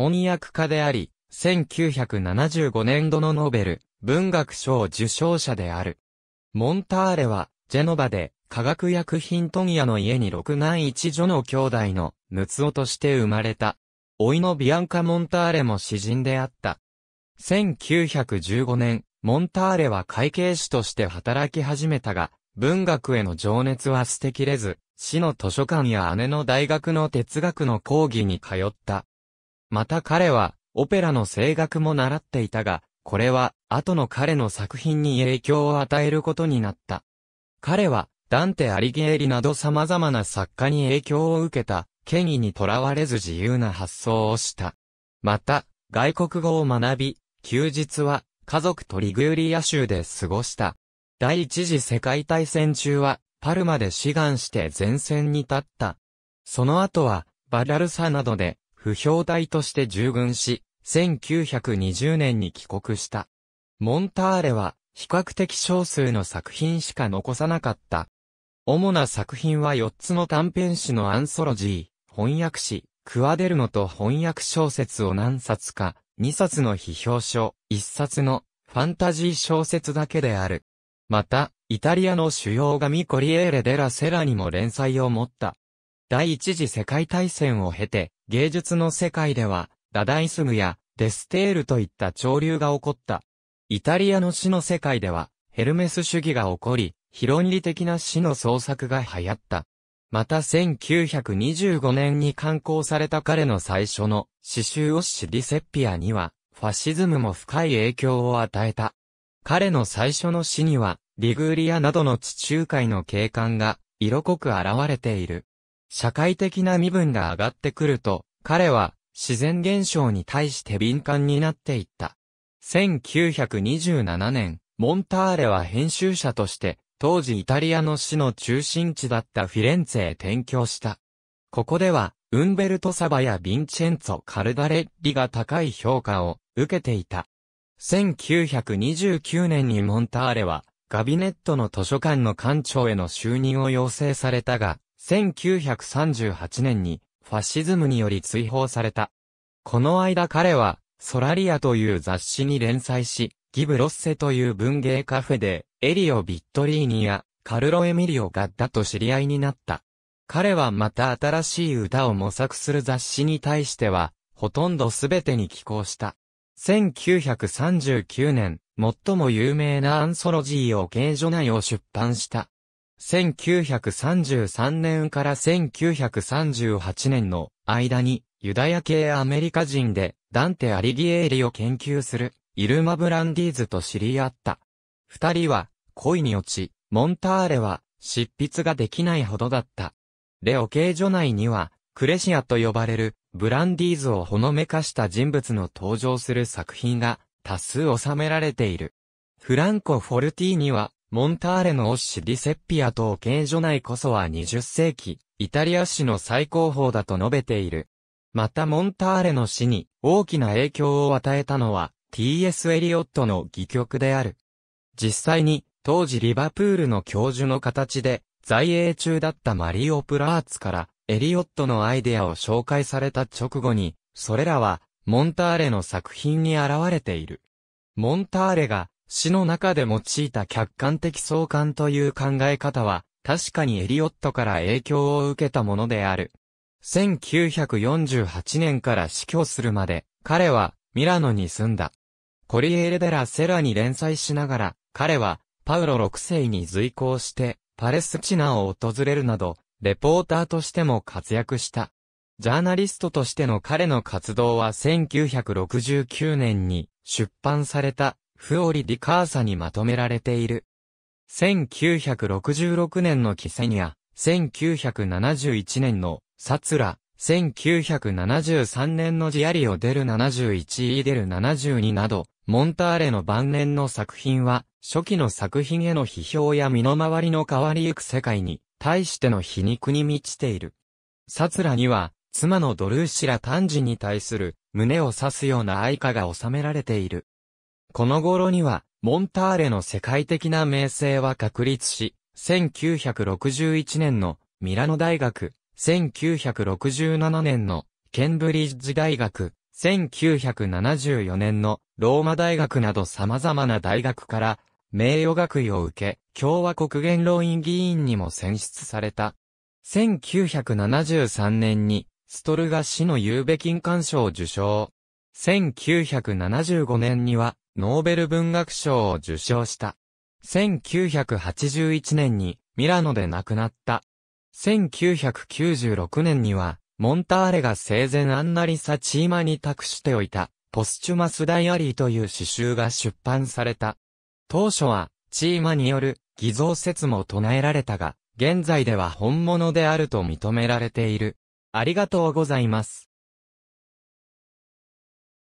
翻訳家であり、1975年度のノーベル文学賞受賞者である。モンターレは、ジェノバで、化学薬品トニアの家に六男一女の兄弟の、ムツオとして生まれた。老いのビアンカ・モンターレも詩人であった。1915年、モンターレは会計士として働き始めたが、文学への情熱は捨てきれず、市の図書館や姉の大学の哲学の講義に通った。また彼は、オペラの声楽も習っていたが、これは、後の彼の作品に影響を与えることになった。彼は、ダンテ・アリゲーリなど様々な作家に影響を受けた、権威にとらわれず自由な発想をした。また、外国語を学び、休日は、家族とリグーリア州で過ごした。第一次世界大戦中は、パルマで志願して前線に立った。その後は、バラルサなどで、不評隊として従軍し、1920年に帰国した。モンターレは、比較的少数の作品しか残さなかった。主な作品は4つの短編集のアンソロジー、翻訳誌、クアデルノと翻訳小説を何冊か、2冊の批評書、1冊のファンタジー小説だけである。また、イタリアの主要紙コリエーレ・デラ・セラにも連載を持った。第一次世界大戦を経て、芸術の世界では、ダダイスムやデステールといった潮流が起こった。イタリアの死の世界では、ヘルメス主義が起こり、ロニリ的な死の創作が流行った。また1925年に刊行された彼の最初の詩集オッシディセッピアには、ファシズムも深い影響を与えた。彼の最初の詩には、リグーリアなどの地中海の景観が色濃く現れている。社会的な身分が上がってくると、彼は自然現象に対して敏感になっていった。1927年、モンターレは編集者として、当時イタリアの市の中心地だったフィレンツェへ転居した。ここでは、ウンベルト・サバやヴィンチェンツォ・カルダレッリが高い評価を受けていた。1929年にモンターレは、ガビネットの図書館の館長への就任を要請されたが、1938年にファシズムにより追放された。この間彼は、ソラリアという雑誌に連載し、ギブロッセという文芸カフェで、エリオ・ビットリーニやカルロ・エミリオ・ガッダと知り合いになった。彼はまた新しい歌を模索する雑誌に対しては、ほとんどすべてに寄稿した。1939年、最も有名なアンソロジーをケージョ内を出版した。1933年から1938年の間にユダヤ系アメリカ人でダンテ・アリギエーリを研究するイルマ・ブランディーズと知り合った。二人は恋に落ち、モンターレは執筆ができないほどだった。レオ刑所内にはクレシアと呼ばれるブランディーズをほのめかした人物の登場する作品が多数収められている。フランコ・フォルティーニはモンターレのオッシ・ディ・セッピア等刑所内こそは20世紀、イタリア史の最高峰だと述べている。またモンターレの死に大きな影響を与えたのは T.S. エリオットの戯曲である。実際に当時リバプールの教授の形で在英中だったマリオ・プラーツからエリオットのアイデアを紹介された直後に、それらはモンターレの作品に現れている。モンターレが詩の中で用いた客観的相関という考え方は、確かにエリオットから影響を受けたものである。1948年から死去するまで、彼はミラノに住んだ。コリエーレ・デラ・セラに連載しながら、彼はパウロ6世に随行して、パレスチナを訪れるなど、レポーターとしても活躍した。ジャーナリストとしての彼の活動は1969年に出版されたフオリ・ディ・カーサにまとめられている。1966年のキセニア、1971年のサツラ、1973年のジアリオ・デル71イデル72など、モンターレの晩年の作品は、初期の作品への批評や身の回りの変わりゆく世界に、対しての皮肉に満ちている。サツラには、妻のドルーシラ・タンジに対する、胸を刺すような愛歌が収められている。この頃には、モンターレの世界的な名声は確立し、1961年のミラノ大学、1967年のケンブリッジ大学、1974年のローマ大学など様々な大学から名誉学位を受け、共和国元老院議員にも選出された。1973年にストルガ氏のゆうべ金管賞を受賞。1975年にはノーベル文学賞を受賞した。1981年にミラノで亡くなった。1996年には、モンターレが生前アンナリサ・チーマに託しておいた、ポスチュマス・ダイアリーという詩集が出版された。当初は、チーマによる偽造説も唱えられたが、現在では本物であると認められている。ありがとうございます。